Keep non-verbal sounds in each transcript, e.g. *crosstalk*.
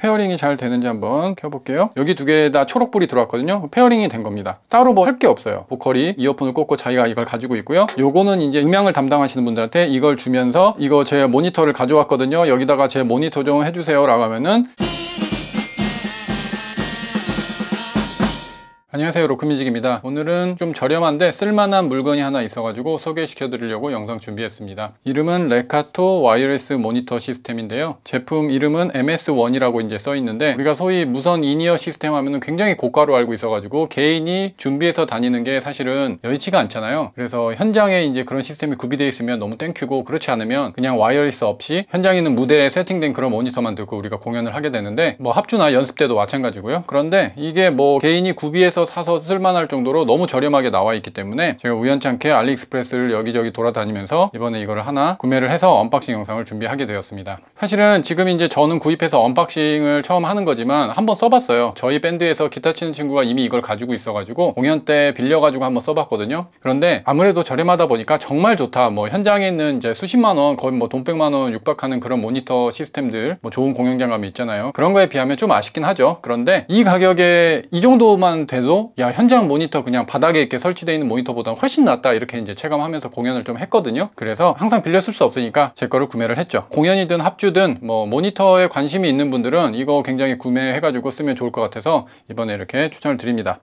페어링이 잘 되는지 한번 켜볼게요 여기 두개에다 초록불이 들어왔거든요 페어링이 된 겁니다 따로 뭐 할 게 없어요 보컬이 이어폰을 꽂고 자기가 이걸 가지고 있고요 요거는 이제 음향을 담당하시는 분들한테 이걸 주면서 이거 제 모니터를 가져왔거든요 여기다가 제 모니터 좀 해주세요 라고 하면은 안녕하세요 로크뮤직입니다 오늘은 좀 저렴한데 쓸만한 물건이 하나 있어가지고 소개시켜 드리려고 영상 준비했습니다 이름은 레카토 와이어리스 모니터 시스템인데요 제품 이름은 MS1이라고 이제 써 있는데 우리가 소위 무선 이니어 시스템 하면 은 굉장히 고가로 알고 있어가지고 개인이 준비해서 다니는 게 사실은 여의치가 않잖아요 그래서 현장에 이제 그런 시스템이 구비되어 있으면 너무 땡큐고 그렇지 않으면 그냥 와이어리스 없이 현장에 있는 무대에 세팅된 그런 모니터만 들고 우리가 공연을 하게 되는데 뭐 합주나 연습 때도 마찬가지고요 그런데 이게 뭐 개인이 구비해서 사서 쓸만할 정도로 너무 저렴하게 나와 있기 때문에 제가 우연찮게 알리익스프레스를 여기저기 돌아다니면서 이번에 이거를 하나 구매를 해서 언박싱 영상을 준비하게 되었습니다 사실은 지금 이제 저는 구입해서 언박싱을 처음 하는 거지만 한번 써봤어요 저희 밴드에서 기타 치는 친구가 이미 이걸 가지고 있어가지고 공연 때 빌려가지고 한번 써봤거든요 그런데 아무래도 저렴하다 보니까 정말 좋다 뭐 현장에 있는 이제 수십만 원 거의 뭐 돈백만 원 육박하는 그런 모니터 시스템들 뭐 좋은 공연장감이 있잖아요 그런 거에 비하면 좀 아쉽긴 하죠 그런데 이 가격에 이 정도만 돼도 정도야 현장 모니터 그냥 바닥에 이렇게 설치되어 있는 모니터보다 훨씬 낫다 이렇게 이제 체감하면서 공연을 좀 했거든요 그래서 항상 빌려 쓸 수 없으니까 제 거를 구매를 했죠 공연이든 합주든 뭐 모니터에 관심이 있는 분들은 이거 굉장히 구매해가지고 쓰면 좋을 것 같아서 이번에 이렇게 추천을 드립니다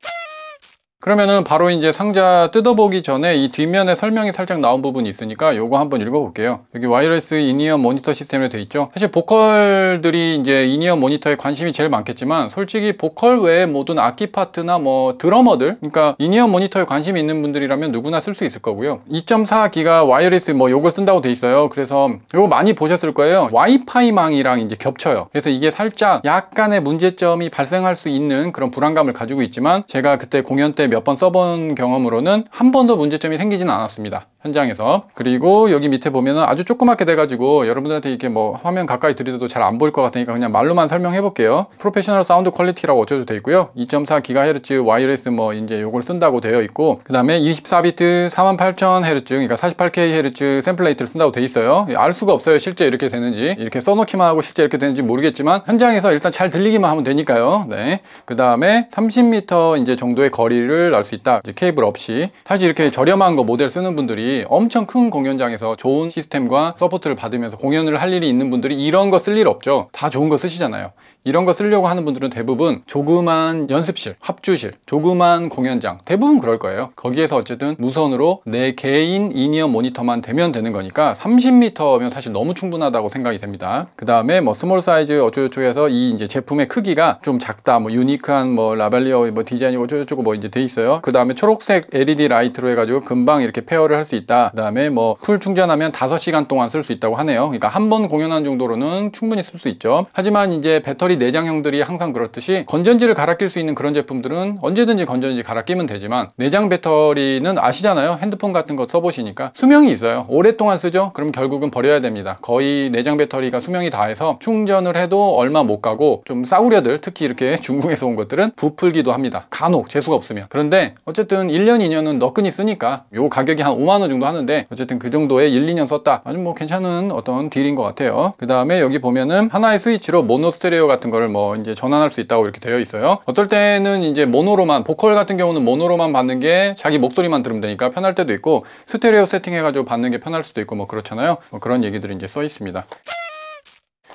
그러면은 바로 이제 상자 뜯어보기 전에 이 뒷면에 설명이 살짝 나온 부분이 있으니까 요거 한번 읽어볼게요. 여기 와이어리스 인이어 모니터 시스템으로 돼 있죠. 사실 보컬들이 이제 인이어 모니터에 관심이 제일 많겠지만 솔직히 보컬 외에 모든 악기 파트나 뭐 드러머들 그러니까 인이어 모니터에 관심이 있는 분들이라면 누구나 쓸 수 있을 거고요. 2.4기가 와이어리스 뭐 요걸 쓴다고 돼 있어요. 그래서 요거 많이 보셨을 거예요. 와이파이망이랑 이제 겹쳐요. 그래서 이게 살짝 약간의 문제점이 발생할 수 있는 그런 불안감을 가지고 있지만 제가 그때 공연 때 몇번 써본 경험으로는 한 번도 문제점이 생기지는 않았습니다 현장에서 그리고 여기 밑에 보면은 아주 조그맣게 돼가지고 여러분들한테 이렇게 뭐 화면 가까이 들이도잘 안 보일 것 같으니까 그냥 말로만 설명해 볼게요 프로페셔널 사운드 퀄리티라고 어쩌도 돼 있고요 2.4GHz 와이어리스 뭐 이제 요걸 쓴다고 되어 있고 그 다음에 24비트 48,000Hz 그러니까 48kHz 샘플 레이트를 쓴다고 돼 있어요 알 수가 없어요 실제 이렇게 되는지 이렇게 써놓기만 하고 실제 이렇게 되는지 모르겠지만 현장에서 일단 잘 들리기만 하면 되니까요 네 그 다음에 30m 이제 정도의 거리를 케이블을 수 있다 이제 케이블 없이 사실 이렇게 저렴한 거 모델 쓰는 분들이 엄청 큰 공연장에서 좋은 시스템과 서포트를 받으면서 공연을 할 일이 있는 분들이 이런 거 쓸 일 없죠 다 좋은 거 쓰시잖아요 이런 거 쓰려고 하는 분들은 대부분 조그만 연습실, 합주실, 조그만 공연장 대부분 그럴 거예요 거기에서 어쨌든 무선으로 내 개인 인이어 모니터만 되면 되는 거니까 30m면 사실 너무 충분하다고 생각이 됩니다 그 다음에 뭐 스몰 사이즈 어쩌고저쩌고 해서 이 이제 제품의 크기가 좀 작다 뭐 유니크한 뭐 라벨리어 뭐 디자인이 어쩌고저쩌고 뭐 이제 돼 있어요 그 다음에 초록색 LED 라이트로 해가지고 금방 이렇게 페어를 할 수 있다 그 다음에 뭐 풀 충전하면 5시간 동안 쓸 수 있다고 하네요 그러니까 한 번공연한 정도로는 충분히 쓸 수 있죠 하지만 이제 배터리 내장형들이 항상 그렇듯이 건전지를 갈아 낄수 있는 그런 제품들은 언제든지 건전지 갈아 끼면 되지만 내장 배터리는 아시잖아요 핸드폰 같은 거 써보시니까 수명이 있어요 오랫동안 쓰죠 그럼 결국은 버려야 됩니다 거의 내장 배터리가 수명이 다해서 충전을 해도 얼마 못 가고 좀 싸구려들 특히 이렇게 *laughs* 중국에서 온 것들은 부풀기도 합니다 간혹 재수가 없으면 그런데 어쨌든 1년 2년은 너끈히 쓰니까 요 가격이 한 5만원 정도 하는데 어쨌든 그 정도에 1, 2년 썼다 아주 뭐 괜찮은 어떤 딜인 것 같아요 그 다음에 여기 보면은 하나의 스위치로 모노 스테레오 같은 거를 뭐 이제 전환할 수 있다고 이렇게 되어 있어요 어떨 때는 이제 모노로만 보컬 같은 경우는 모노로만 받는 게 자기 목소리만 들으면 되니까 편할 때도 있고 스테레오 세팅해가지고 받는 게 편할 수도 있고 뭐 그렇잖아요 뭐 그런 얘기들이 이제 써 있습니다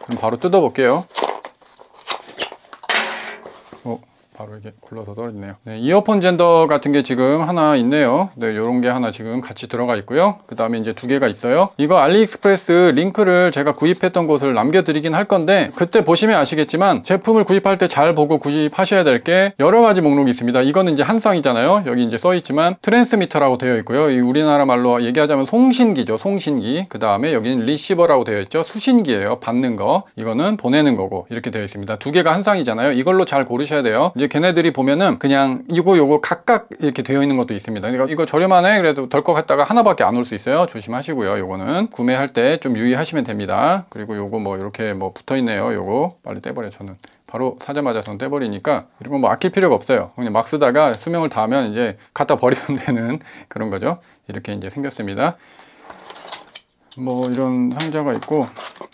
그럼 바로 뜯어볼게요 바로 이게 굴러서 떨어지네요 네, 이어폰 젠더 같은 게 지금 하나 있네요 네 요런 게 하나 지금 같이 들어가 있고요 그 다음에 이제 두 개가 있어요 이거 알리익스프레스 링크를 제가 구입했던 곳을 남겨드리긴 할 건데 그때 보시면 아시겠지만 제품을 구입할 때 잘 보고 구입하셔야 될 게 여러 가지 목록이 있습니다 이거는 이제 한 쌍이잖아요 여기 이제 써 있지만 트랜스미터라고 되어 있고요 우리나라 말로 얘기하자면 송신기죠 송신기 그 다음에 여기는 리시버라고 되어 있죠 수신기예요 받는 거 이거는 보내는 거고 이렇게 되어 있습니다 두 개가 한 쌍이잖아요 이걸로 잘 고르셔야 돼요 이제 이제 걔네들이 보면은 그냥 이거 요거 각각 이렇게 되어 있는 것도 있습니다. 그러니까 이거 저렴하네 그래도 덜컥 했다가 하나밖에 안 올 수 있어요. 조심하시고요. 요거는 구매할 때 좀 유의하시면 됩니다. 그리고 요거 뭐 이렇게 뭐 붙어 있네요. 요거 빨리 떼버려 저는. 바로 사자마자 전 떼버리니까 그리고 뭐 아낄 필요가 없어요 그냥 막 쓰다가 수명을 다하면 이제 갖다 버리면 *laughs* 되는 그런 거죠 이렇게 이제 생겼습니다 뭐 이런 상자가 있고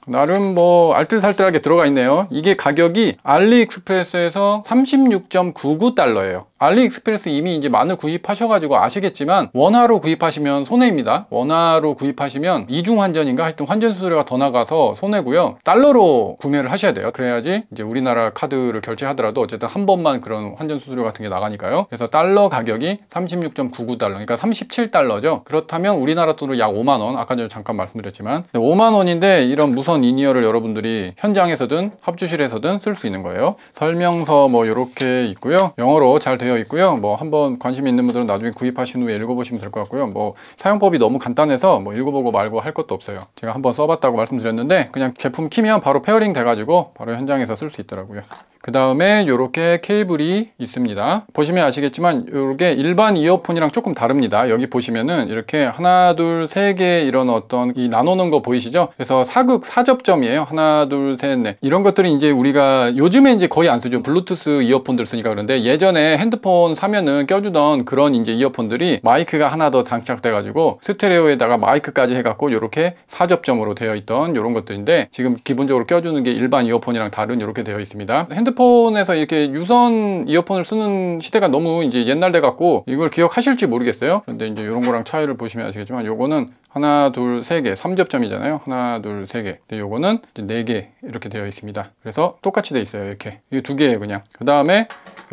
나름 뭐 알뜰살뜰하게 들어가 있네요 이게 가격이 알리익스프레스에서 36.99달러예요 알리익스프레스 이미 이제 마늘 구입하셔가지고 아시겠지만 원화로 구입하시면 손해입니다 원화로 구입하시면 이중환전인가 하여튼 환전 수수료가 더 나가서 손해고요 달러로 구매를 하셔야 돼요 그래야지 이제 우리나라 카드를 결제하더라도 어쨌든 한 번만 그런 환전 수수료 같은 게 나가니까요 그래서 달러 가격이 36.99달러 그러니까 37달러죠 그렇다면 우리나라 돈으로 약 5만원 아까 전에 잠깐 말씀드렸지만 5만원인데 이런 무선 무선 인이어를 여러분들이 현장에서든 합주실에서든 쓸 수 있는 거예요 설명서 뭐 이렇게 있고요 영어로 잘 되어 있고요 뭐 한번 관심 있는 분들은 나중에 구입하신 후에 읽어보시면 될 것 같고요 뭐 사용법이 너무 간단해서 뭐 읽어보고 말고 할 것도 없어요 제가 한번 써봤다고 말씀드렸는데 그냥 제품 키면 바로 페어링 돼가지고 바로 현장에서 쓸 수 있더라고요 그 다음에 이렇게 케이블이 있습니다 보시면 아시겠지만 이게 일반 이어폰이랑 조금 다릅니다 여기 보시면은 이렇게 하나 둘 세 개 이런 어떤 이 나누는 거 보이시죠 그래서 사극 사접점이에요 하나 둘 셋 넷 이런 것들이 이제 우리가 요즘에 이제 거의 안 쓰죠 블루투스 이어폰들 쓰니까 그런데 예전에 핸드폰 사면은 껴주던 그런 이제 이어폰들이 마이크가 하나 더 장착돼 가지고 스테레오에다가 마이크까지 해갖고 이렇게 사접점으로 되어 있던 이런 것들인데 지금 기본적으로 껴주는 게 일반 이어폰이랑 다른 이렇게 되어 있습니다 핸드 폰 핸드폰에서 이렇게 유선 이어폰을 쓰는 시대가 너무 이제 옛날 돼 갖고 이걸 기억하실지 모르겠어요. 그런데 이제 이런 거랑 차이를 보시면 아시겠지만 요거는 하나, 둘, 세 개, 3접점이잖아요. 하나, 둘, 세 개. 근데 요거는 네 개 이렇게 되어 있습니다. 그래서 똑같이 되어 있어요. 이렇게. 이 두 개에요 그냥. 그다음에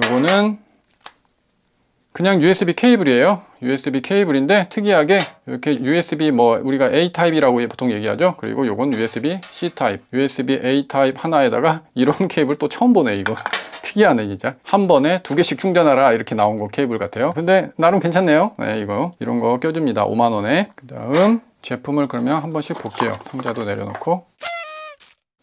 요거는 그냥 USB 케이블이에요. USB 케이블인데 특이하게 이렇게 USB 뭐 우리가 A 타입이라고 보통 얘기하죠. 그리고 요건 USB C 타입, USB A 타입 하나에다가 *laughs* 이런 케이블 또 처음 보네 이거. *laughs* 특이하네 진짜 한 번에 두 개씩 충전하라 이렇게 나온 거 케이블 같아요 근데 나름 괜찮네요 네 이거 이런 거 껴줍니다 5만원에 그 다음 제품을 그러면 한 번씩 볼게요 상자도 내려놓고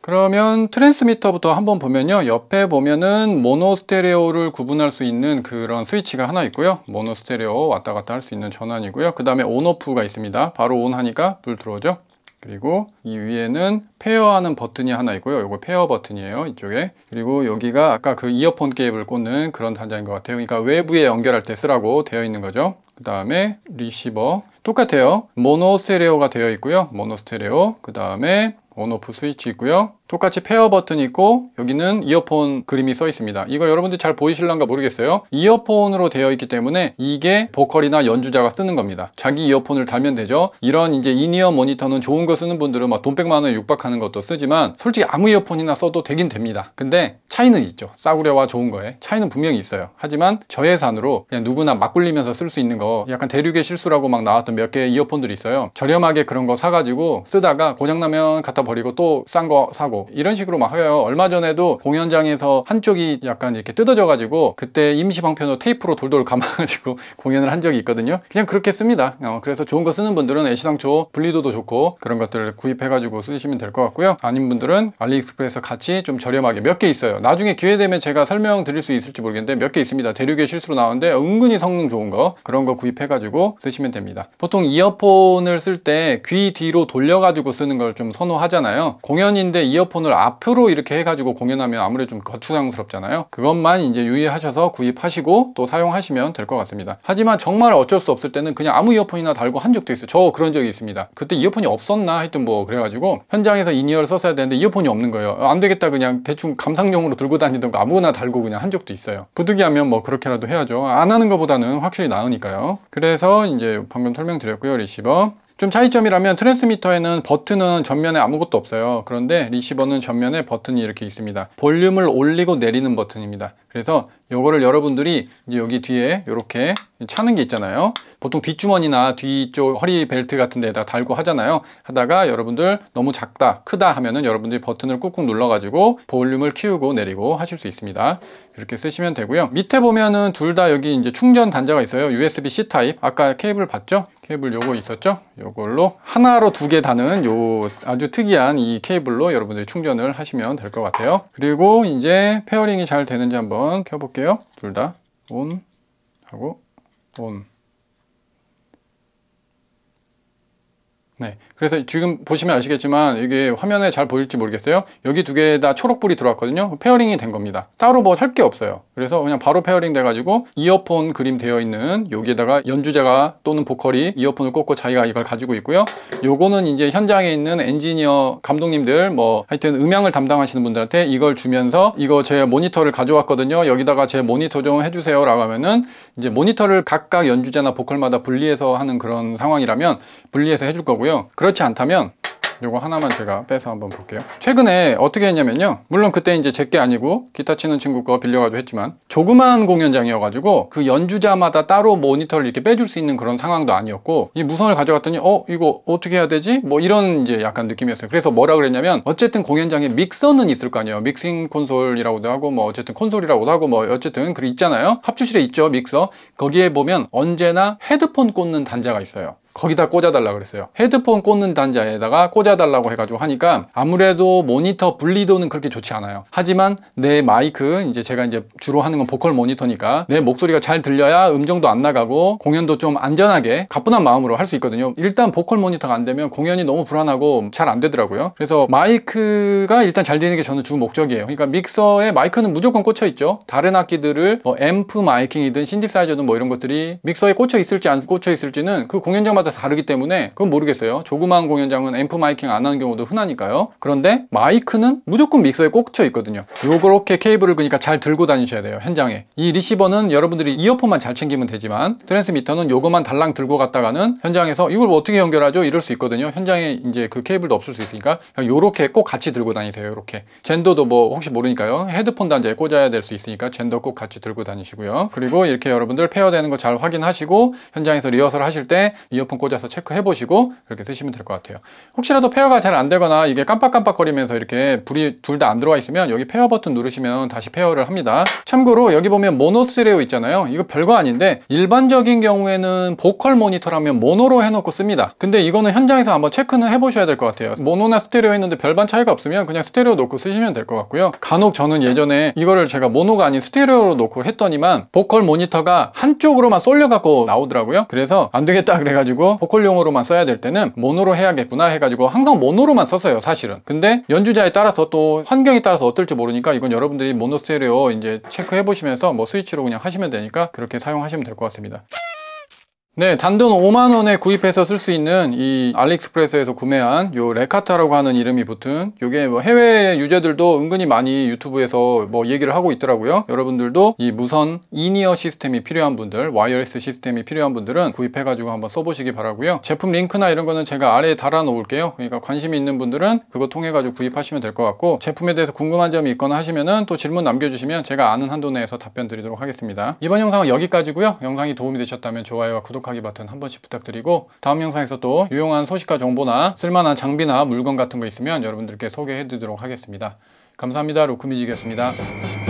그러면 트랜스미터부터 한번 보면요 옆에 보면은 모노 스테레오를 구분할 수 있는 그런 스위치가 하나 있고요 모노 스테레오 왔다 갔다 할 수 있는 전환이고요 그 다음에 온오프가 있습니다 바로 온 하니까 불 들어오죠 그리고 이 위에는 페어하는 버튼이 하나 있고요 이거 페어 버튼이에요 이쪽에 그리고 여기가 아까 그 이어폰 케이블 꽂는 그런 단자인 것 같아요 그러니까 외부에 연결할 때 쓰라고 되어 있는 거죠 그 다음에 리시버 똑같아요 모노 스테레오가 되어 있고요 모노 스테레오 그 다음에 온오프 스위치 있고요 똑같이 페어 버튼이 있고 여기는 이어폰 그림이 써 있습니다 이거 여러분들 잘보이실랑가 모르겠어요 이어폰으로 되어 있기 때문에 이게 보컬이나 연주자가 쓰는 겁니다 자기 이어폰을 달면 되죠 이런 이제 인이어 모니터는 좋은 거 쓰는 분들은 막돈 100만 원에 육박하는 것도 쓰지만 솔직히 아무 이어폰이나 써도 되긴 됩니다 근데 차이는 있죠 싸구려와 좋은 거에 차이는 분명히 있어요 하지만 저예산으로 그냥 누구나 막 굴리면서 쓸 수 있는 거 약간 대륙의 실수라고 막 나왔던 몇 개의 이어폰들이 있어요 저렴하게 그런 거 사가지고 쓰다가 고장나면 갖다 버리고 또 싼 거 사고 이런 식으로 막 해요 얼마 전에도 공연장에서 한쪽이 약간 이렇게 뜯어져 가지고 그때 임시 방편으로 테이프로 돌돌 감아 가지고 *laughs* 공연을 한 적이 있거든요 그냥 그렇게 씁니다 어, 그래서 좋은 거 쓰는 분들은 애시당초 분리도도 좋고 그런 것들을 구입해 가지고 쓰시면 될 것 같고요 아닌 분들은 알리익스프레스 같이 좀 저렴하게 몇 개 있어요 나중에 기회 되면 제가 설명 드릴 수 있을지 모르겠는데 몇 개 있습니다 대륙의 실수로 나오는데 은근히 성능 좋은 거 그런 거 구입해 가지고 쓰시면 됩니다 보통 이어폰을 쓸 때 귀 뒤로 돌려 가지고 쓰는 걸 좀 선호하자 하잖아요 공연인데 이어폰을 앞으로 이렇게 해가지고 공연하면 아무래도 좀 거추장스럽잖아요 그것만 이제 유의하셔서 구입하시고 또 사용하시면 될 것 같습니다 하지만 정말 어쩔 수 없을 때는 그냥 아무 이어폰이나 달고 한 적도 있어요 저 그런 적이 있습니다 그때 이어폰이 없었나 하여튼 뭐 그래가지고 현장에서 이니어를 썼어야 되는데 이어폰이 없는 거예요 아, 안 되겠다 그냥 대충 감상용으로 들고 다니던가 아무거나 달고 그냥 한 적도 있어요 부득이하면 뭐 그렇게라도 해야죠 안 하는 것보다는 확실히 나으니까요 그래서 이제 방금 설명드렸고요 리시버 좀 차이점이라면 트랜스미터에는 버튼은 전면에 아무것도 없어요 그런데 리시버는 전면에 버튼이 이렇게 있습니다 볼륨을 올리고 내리는 버튼입니다 그래서 요거를 여러분들이 이제 여기 뒤에 이렇게 차는 게 있잖아요 보통 뒷주머니나 뒤쪽 허리 벨트 같은 데다 달고 하잖아요 하다가 여러분들 너무 작다 크다 하면은 여러분들이 버튼을 꾹꾹 눌러 가지고 볼륨을 키우고 내리고 하실 수 있습니다 이렇게 쓰시면 되고요 밑에 보면은 둘 다 여기 이제 충전 단자가 있어요 USB-C 타입 아까 케이블 봤죠 케이블 요거 있었죠? 요걸로 하나로 두 개 다는 요 아주 특이한 이 케이블로 여러분들이 충전을 하시면 될 것 같아요. 그리고 이제 페어링이 잘 되는지 한번 켜볼게요. 해볼게요. 둘다 on 하고 on 네, 그래서 지금 보시면 아시겠지만 이게 화면에 잘 보일지 모르겠어요 여기 두개에다 초록불이 들어왔거든요 페어링이 된 겁니다 따로 뭐살게 없어요 그래서 그냥 바로 페어링 돼가지고 이어폰 그림 되어 있는 여기에다가 연주자가 또는 보컬이 이어폰을 꽂고 자기가 이걸 가지고 있고요 요거는 이제 현장에 있는 엔지니어 감독님들 뭐 하여튼 음향을 담당하시는 분들한테 이걸 주면서 이거 제 모니터를 가져왔거든요 여기다가 제 모니터 좀 해주세요 라고 하면은 이제 모니터를 각각 연주자나 보컬마다 분리해서 하는 그런 상황이라면 분리해서 해줄 거고요 거고요 그렇지 않다면 요거 하나만 제가 빼서 한번 볼게요 최근에 어떻게 했냐면요 물론 그때 이제 제게 아니고 기타 치는 친구 거 빌려가지고 했지만 조그만 공연장이어가지고 그 연주자마다 따로 모니터를 이렇게 빼줄 수 있는 그런 상황도 아니었고 이 무선을 가져갔더니 어? 이거 어떻게 해야 되지? 뭐 이런 이제 약간 느낌이었어요 그래서 뭐라 그랬냐면 어쨌든 공연장에 믹서는 있을 거 아니에요 믹싱 콘솔이라고도 하고 뭐 어쨌든 콘솔이라고도 하고 뭐 어쨌든 그 있잖아요 합주실에 있죠 믹서 거기에 보면 언제나 헤드폰 꽂는 단자가 있어요 거기다 꽂아달라 그랬어요 헤드폰 꽂는 단자에다가 꽂아달라고 해가지고 하니까 아무래도 모니터 분리도는 그렇게 좋지 않아요 하지만 내 마이크 이제 제가 이제 주로 하는 건 보컬 모니터니까 내 목소리가 잘 들려야 음정도 안 나가고 공연도 좀 안전하게 가뿐한 마음으로 할 수 있거든요 일단 보컬 모니터가 안 되면 공연이 너무 불안하고 잘 안 되더라고요 그래서 마이크가 일단 잘 되는 게 저는 주 목적이에요 그러니까 믹서에 마이크는 무조건 꽂혀 있죠 다른 악기들을 뭐 앰프 마이킹이든 신디사이저든 뭐 이런 것들이 믹서에 꽂혀 있을지 안 꽂혀 있을지는 그 공연장마다 공마다 다르기 때문에 그건 모르겠어요. 조그마한 공연장은 앰프 마이킹 안 하는 경우도 흔하니까요. 그런데 마이크는 무조건 믹서에 꽂혀 있거든요. 요렇게 케이블을 그니까잘 들고 다니셔야 돼요. 현장에. 이 리시버는 여러분들이 이어폰만 잘 챙기면 되지만 트랜스미터는 요거만 달랑 들고 갔다가는 현장에서 이걸 어떻게 연결하죠? 이럴 수 있거든요. 현장에 이제 그 케이블도 없을 수 있으니까 요렇게 꼭 같이 들고 다니세요. 요렇게. 젠더도 뭐 혹시 모르니까요. 헤드폰 단자에 꽂아야 될 수 있으니까 젠더 꼭 같이 들고 다니시고요. 그리고 이렇게 여러분들 페어되는 거 잘 확인하시고 현장에서 리허설 하실 때 이어폰 스마폰 꽂아서 체크해 보시고 그렇게 쓰시면 될 것 같아요 혹시라도 페어가 잘 안 되거나 이게 깜빡깜빡 거리면서 이렇게 불이 둘 다 안 들어와 있으면 여기 페어 버튼 누르시면 다시 페어를 합니다 참고로 여기 보면 모노 스레오 있잖아요 이거 별거 아닌데 일반적인 경우에는 보컬 모니터라면 모노로 해놓고 씁니다 근데 이거는 현장에서 한번 체크는 해보셔야 될 것 같아요 모노나 스테레오 했는데 별반 차이가 없으면 그냥 스테레오 놓고 쓰시면 될 것 같고요 간혹 저는 예전에 이거를 제가 모노가 아닌 스테레오로 놓고 했더니만 보컬 모니터가 한쪽으로만 쏠려갖고 나오더라고요 그래서 안 되겠다 그래가지고 이거 보컬용으로만 써야 될 때는 모노로 해야겠구나 해가지고 항상 모노로만 썼어요 사실은 근데 연주자에 따라서 또 환경에 따라서 어떨지 모르니까 이건 여러분들이 모노 스테레오 이제 체크해 보시면서 뭐 스위치로 그냥 하시면 되니까 그렇게 사용하시면 될 것 같습니다 네, 단돈 5만 원에 구입해서 쓸 수 있는 이 알리익스프레스에서 구매한 요 레카타라고 하는 이름이 붙은 요게 뭐 해외 유저들도 은근히 많이 유튜브에서 뭐 얘기를 하고 있더라고요. 여러분들도 이 무선 이니어 시스템이 필요한 분들, 와이어리스 시스템이 필요한 분들은 구입해 가지고 한번 써 보시기 바라고요. 제품 링크나 이런 거는 제가 아래에 달아 놓을게요. 그러니까 관심이 있는 분들은 그거 통해 가지고 구입하시면 될 것 같고 제품에 대해서 궁금한 점이 있거나 하시면은 또 질문 남겨 주시면 제가 아는 한도 내에서 답변 드리도록 하겠습니다. 이번 영상은 여기까지고요. 영상이 도움이 되셨다면 좋아요와 구독 구독하기 버튼 한 번씩 부탁드리고 다음 영상에서 또 유용한 소식과 정보나 쓸만한 장비나 물건 같은 거 있으면 여러분들께 소개해 드리도록 하겠습니다. 감사합니다. 로크뮤직이었습니다